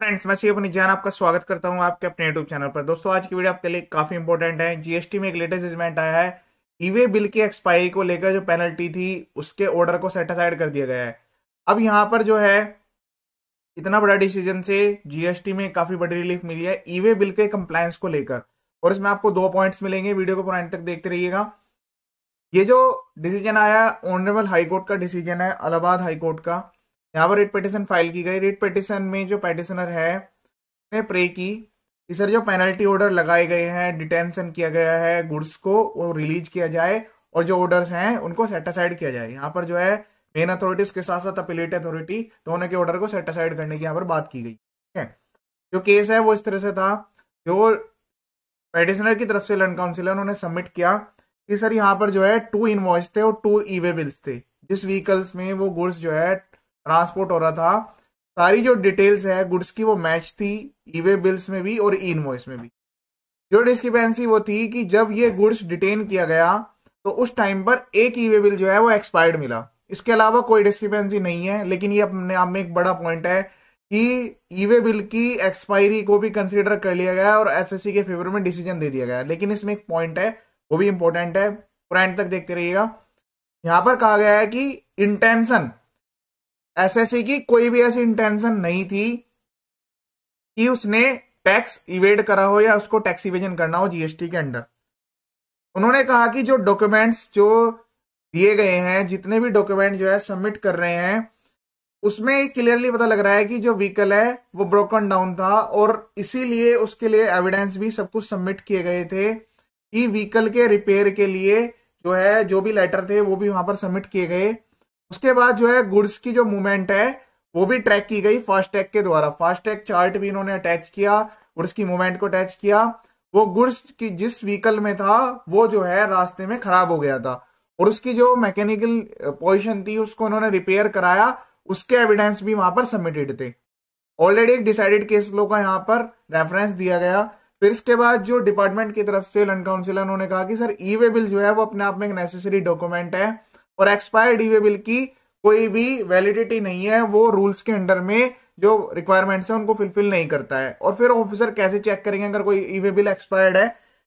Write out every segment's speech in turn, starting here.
friends मैं सी अपनी जान आपका स्वागत करता हूं आपके अपने यूट्यूब चैनल पर दोस्तों आज की वीडियो आपके लिए काफी इंपॉर्टेंट है जीएसटी में एक लेटेस्ट जजमेंट आया है ईवे e बिल की एक्सपायरी को लेकर जो पेनल्टी थी उसके ऑर्डर को सेट असाइड कर दिया गया है अब यहाँ पर जो है इतना बड़ा डिसीजन से जीएसटी में काफी बड़ी रिलीफ मिली है ईवे e बिल के कंप्लायंस को लेकर और इसमें आपको दो पॉइंट मिलेंगे वीडियो को पुराने तक देखते रहिएगा ये जो डिसीजन आया ऑनरेबल हाईकोर्ट का डिसीजन है अलाहाबाद हाईकोर्ट का यहाँ पर रेट पेटिशन फाइल की गई रेट पेटिशन में जो पेटिशनर है ने प्रे की कि सर जो पेनल्टी ऑर्डर लगाए गए हैं डिटेंशन किया गया है गुड्स को वो रिलीज किया जाए और जो ऑर्डर्स हैं उनको सेटिसाइड किया जाए यहाँ पर जो है मेन अथॉरिटी उसके साथ साथ अपिलेट अथॉरिटी दोनों के ऑर्डर को सेटिसाइड करने की यहाँ पर बात की गई ठीक है जो केस है वो इस तरह से था जो पेटिशनर की तरफ से लर्न काउंसिल है उन्होंने सबमिट किया कि सर यहाँ पर जो है टू इन थे और टू ई बिल्स थे जिस व्हीकल्स में वो गुड्स जो है ट्रांसपोर्ट हो रहा था सारी जो डिटेल्स है गुड्स की वो मैच थी ईवे बिल्स में भी और इन इनवॉइस में भी जो डिस्क्रिपेंसी वो थी कि जब ये गुड्स डिटेन किया गया तो उस टाइम पर एक ईवे बिल जो है वो एक्सपायर्ड मिला इसके अलावा कोई डिस्क्रिपेंसी नहीं है लेकिन ये अपने आप में एक बड़ा पॉइंट है कि ईवे बिल की एक्सपायरी को भी कंसिडर कर लिया गया और एस के फेवर में डिसीजन दे दिया गया लेकिन इसमें एक पॉइंट है वो भी इंपॉर्टेंट है पुराइंट तक देखते रहिएगा यहां पर कहा गया है कि इंटेंशन एसएससी e की कोई भी ऐसी इंटेंशन नहीं थी कि उसने टैक्स इवेड करा हो या उसको टैक्स इवेजन करना हो जीएसटी के अंडर उन्होंने कहा कि जो डॉक्यूमेंट्स जो दिए गए हैं जितने भी डॉक्यूमेंट जो है सबमिट कर रहे हैं उसमें क्लियरली पता लग रहा है कि जो व्हीकल है वो ब्रोकन डाउन था और इसीलिए उसके लिए एविडेंस भी सब कुछ सबमिट किए गए थे कि व्हीकल के रिपेयर के लिए जो है जो भी लेटर थे वो भी वहां पर सबमिट किए गए उसके बाद जो है गुड्स की जो मूवमेंट है वो भी ट्रैक की गई फास्टैग के द्वारा फास्टैग चार्ट भी इन्होंने अटैच किया गुड्स की मूवमेंट को अटैच किया वो गुड्स की जिस व्हीकल में था वो जो है रास्ते में खराब हो गया था और उसकी जो मैकेनिकल पोजिशन थी उसको उन्होंने रिपेयर कराया उसके एविडेंस भी वहां पर सबमिटेड थे ऑलरेडी एक डिसाइडेड केस लो का यहाँ पर रेफरेंस दिया गया फिर इसके बाद जो डिपार्टमेंट की तरफ से लंड काउंसिल उन्होंने कहा कि सर ई वे बिल जो है वो अपने आप में एक नेसेसरी डॉक्यूमेंट है और एक्सपायर बिल की कोई भी वैलिडिटी नहीं है वो रूल्स के अंडर में जो रिक्वायरमेंट्स है उनको फुलफिल नहीं करता है और फिर ऑफिसर कैसे चेक करेंगे अगर कोई ईवे बिल एक्सपायर्ड है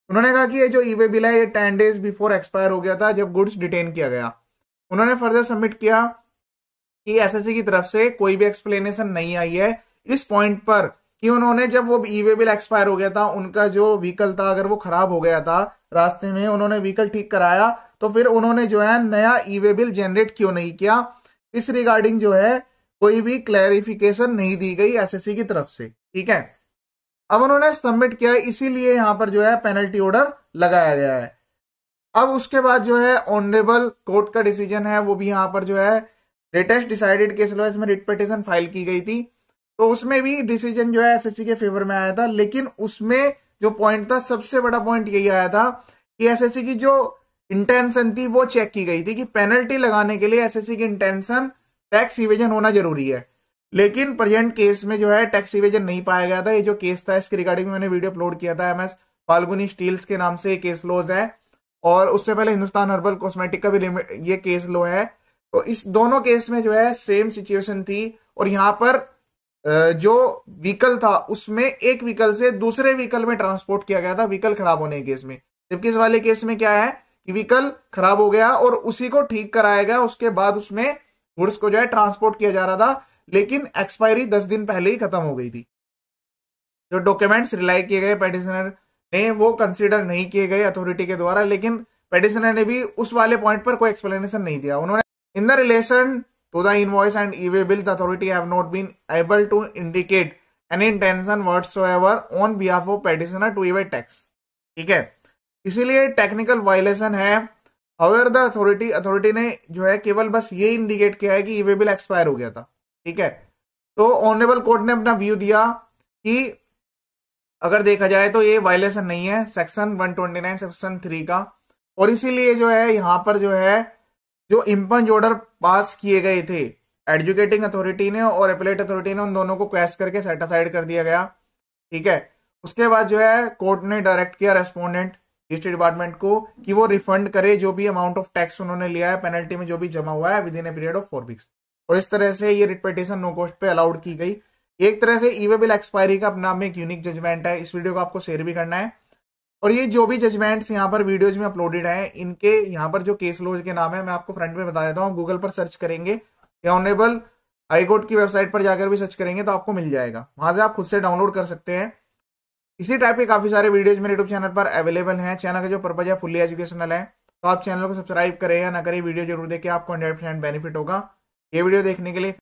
उन्होंने कहा कि ये जो ईवे बिल है ये टेन डेज बिफोर एक्सपायर हो गया था जब गुड्स डिटेन किया गया उन्होंने फर्दर सबमिट किया कि एसएससी की तरफ से कोई भी एक्सप्लेनेशन नहीं आई है इस पॉइंट पर कि उन्होंने जब वो ईवे बिल एक्सपायर हो गया था उनका जो व्हीकल था अगर वो खराब हो गया था रास्ते में उन्होंने व्हीकल ठीक कराया तो फिर उन्होंने जो है नया ई वे बिल जनरेट क्यों नहीं किया इस रिगार्डिंग जो है कोई भी क्लैरिफिकेशन नहीं दी गई एसएससी की तरफ से ठीक है अब उन्होंने सबमिट किया इसीलिए यहां पर जो है पेनल्टी ऑर्डर लगाया गया है अब उसके बाद जो है ऑनरेबल कोर्ट का डिसीजन है वो भी यहां पर जो है लेटेस्ट डिसाइडेड केस लो इसमें रिट पिटीशन फाइल की गई थी तो उसमें भी डिसीजन जो है एसएससी के फेवर में आया था लेकिन उसमें जो पॉइंट था सबसे बड़ा पॉइंट यही आया था कि एसएससी की जो इंटेंशन थी वो चेक की गई थी कि पेनल्टी लगाने के लिए एसएससी की इंटेंशन टैक्स इवेजन होना जरूरी है लेकिन प्रेजेंट केस में जो है टैक्स इवेजन नहीं पाया गया था ये जो केस था इसके रिगार्डिंग मैंने वीडियो अपलोड किया था एमएस फाल्गुनी स्टील्स के नाम से ये केस लोज है और उससे पहले हिंदुस्तान हर्बल कॉस्मेटिक का भी ये केस लो है तो इस दोनों केस में जो है सेम सिचुएशन थी और यहां पर जो व्हीकल था उसमें एक व्हीकल से दूसरे व्हीकल में ट्रांसपोर्ट किया गया था व्हीकल खराब होने के केस में जबकि इस वाले केस में क्या है व्हीकल खराब हो गया और उसी को ठीक कराया गया उसके बाद उसमें गुड्स को जो है ट्रांसपोर्ट किया जा रहा था लेकिन एक्सपायरी दस दिन पहले ही खत्म हो गई थी जो डॉक्यूमेंट्स रिलाई किए गए पेटिशनर ने वो कंसिडर नहीं किए गए अथॉरिटी के द्वारा लेकिन पेटिशनर ने भी उस वाले पॉइंट पर कोई एक्सप्लेनेशन नहीं दिया उन्होंने in the relation to the invoice and e way bill authority have not been able to indicate any intention words on behalf of petitioner to evade tax ठीक है इसीलिए टेक्निकल वायलेशन है हवेर द अथॉरिटी अथॉरिटी ने जो है केवल बस ये इंडिकेट किया है कि ई वे बिल एक्सपायर हो गया था ठीक है तो ऑनरेबल कोर्ट ने अपना व्यू दिया कि अगर देखा जाए तो ये वायलेशन नहीं है सेक्शन 129 सेक्शन 3 का और इसीलिए जो है यहां पर जो है जो इम्पंज ऑर्डर पास किए गए थे एडुकेटिंग अथॉरिटी ने और एपलेट अथॉरिटी ने उन दोनों को क्वेश्चन करके सेट असाइड कर दिया गया ठीक है उसके बाद जो है कोर्ट ने डायरेक्ट किया रेस्पोंडेंट रजिस्ट्री डिपार्टमेंट को कि वो रिफंड करे जो भी अमाउंट ऑफ टैक्स उन्होंने लिया है पेनल्टी में जो भी जमा हुआ है within a period of four weeks और इस तरह से ये रिपेटेशन नो कॉस्ट पे अलाउड की गई एक तरह से ईवे बिल एक्सपायरी का अपना एक यूनिक जजमेंट है इस वीडियो को आपको शेयर भी करना है और ये जो भी जजमेंट्स यहाँ पर वीडियोज में अपलोडेड हैं इनके यहाँ पर जो केस लोज के नाम है मैं आपको फ्रंट में बता देता हूँ गूगल पर सर्च करेंगे या ऑनरेबल हाईकोर्ट की वेबसाइट पर जाकर भी सर्च करेंगे तो आपको मिल जाएगा वहां से आप खुद से डाउनलोड कर सकते हैं इसी टाइप के काफी सारे वीडियोज मेरे यूट्यूब चैनल पर अवेलेबल है चैनल का जो पर्पज है फुल्ली एजुकेशनल है तो आप चैनल को सब्सक्राइब करें या ना करें वीडियो जरूर देखिए आपको हंड्रेड बेनिफिट होगा ये वीडियो देखने के लिए